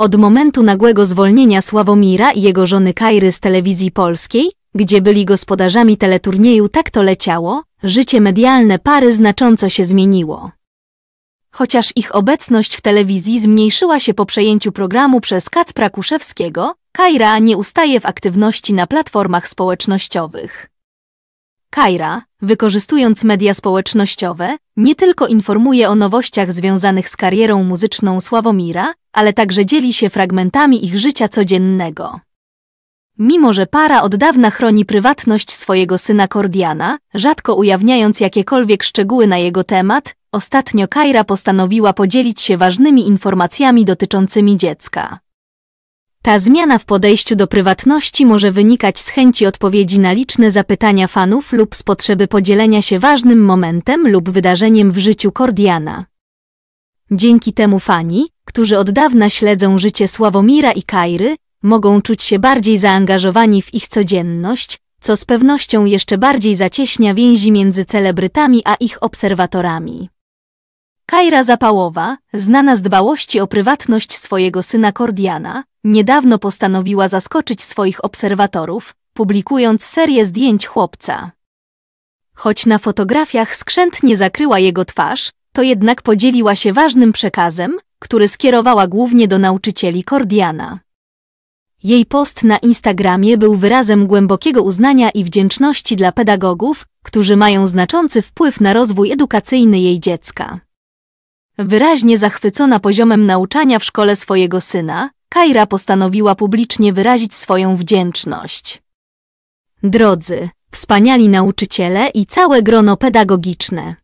Od momentu nagłego zwolnienia Sławomira i jego żony Kajry z telewizji polskiej, gdzie byli gospodarzami teleturnieju Tak to leciało, życie medialne pary znacząco się zmieniło. Chociaż ich obecność w telewizji zmniejszyła się po przejęciu programu przez Kacpra Kuszewskiego, Kajra nie ustaje w aktywności na platformach społecznościowych. Kajra, wykorzystując media społecznościowe, nie tylko informuje o nowościach związanych z karierą muzyczną Sławomira, ale także dzieli się fragmentami ich życia codziennego. Mimo, że para od dawna chroni prywatność swojego syna Kordiana, rzadko ujawniając jakiekolwiek szczegóły na jego temat, ostatnio Kaira postanowiła podzielić się ważnymi informacjami dotyczącymi dziecka. Ta zmiana w podejściu do prywatności może wynikać z chęci odpowiedzi na liczne zapytania fanów lub z potrzeby podzielenia się ważnym momentem lub wydarzeniem w życiu Kordiana. Dzięki temu fani, którzy od dawna śledzą życie Sławomira i Kairy, mogą czuć się bardziej zaangażowani w ich codzienność, co z pewnością jeszcze bardziej zacieśnia więzi między celebrytami a ich obserwatorami. Kajra Zapałowa, znana z dbałości o prywatność swojego syna Kordiana, niedawno postanowiła zaskoczyć swoich obserwatorów, publikując serię zdjęć chłopca. Choć na fotografiach skrzętnie zakryła jego twarz, to jednak podzieliła się ważnym przekazem, który skierowała głównie do nauczycieli Kordiana. Jej post na Instagramie był wyrazem głębokiego uznania i wdzięczności dla pedagogów, którzy mają znaczący wpływ na rozwój edukacyjny jej dziecka. Wyraźnie zachwycona poziomem nauczania w szkole swojego syna, Kaira postanowiła publicznie wyrazić swoją wdzięczność. Drodzy, wspaniali nauczyciele i całe grono pedagogiczne.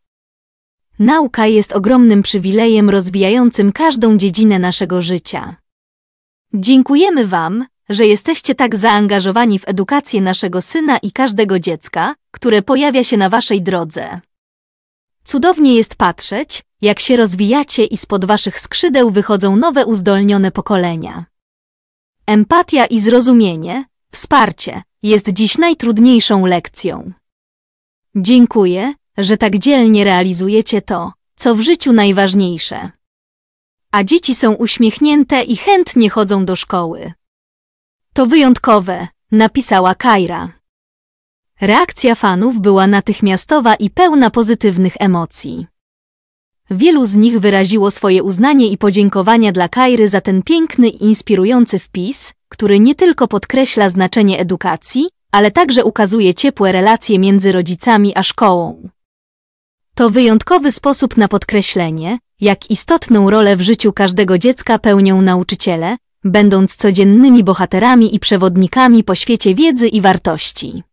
Nauka jest ogromnym przywilejem rozwijającym każdą dziedzinę naszego życia. Dziękujemy Wam, że jesteście tak zaangażowani w edukację naszego syna i każdego dziecka, które pojawia się na Waszej drodze. Cudownie jest patrzeć, jak się rozwijacie i spod Waszych skrzydeł wychodzą nowe uzdolnione pokolenia. Empatia i zrozumienie, wsparcie, jest dziś najtrudniejszą lekcją. Dziękuję, że tak dzielnie realizujecie to, co w życiu najważniejsze. A dzieci są uśmiechnięte i chętnie chodzą do szkoły. To wyjątkowe, napisała Kaira. Reakcja fanów była natychmiastowa i pełna pozytywnych emocji. Wielu z nich wyraziło swoje uznanie i podziękowania dla Kairy za ten piękny i inspirujący wpis, który nie tylko podkreśla znaczenie edukacji, ale także ukazuje ciepłe relacje między rodzicami a szkołą. To wyjątkowy sposób na podkreślenie, jak istotną rolę w życiu każdego dziecka pełnią nauczyciele, będąc codziennymi bohaterami i przewodnikami po świecie wiedzy i wartości.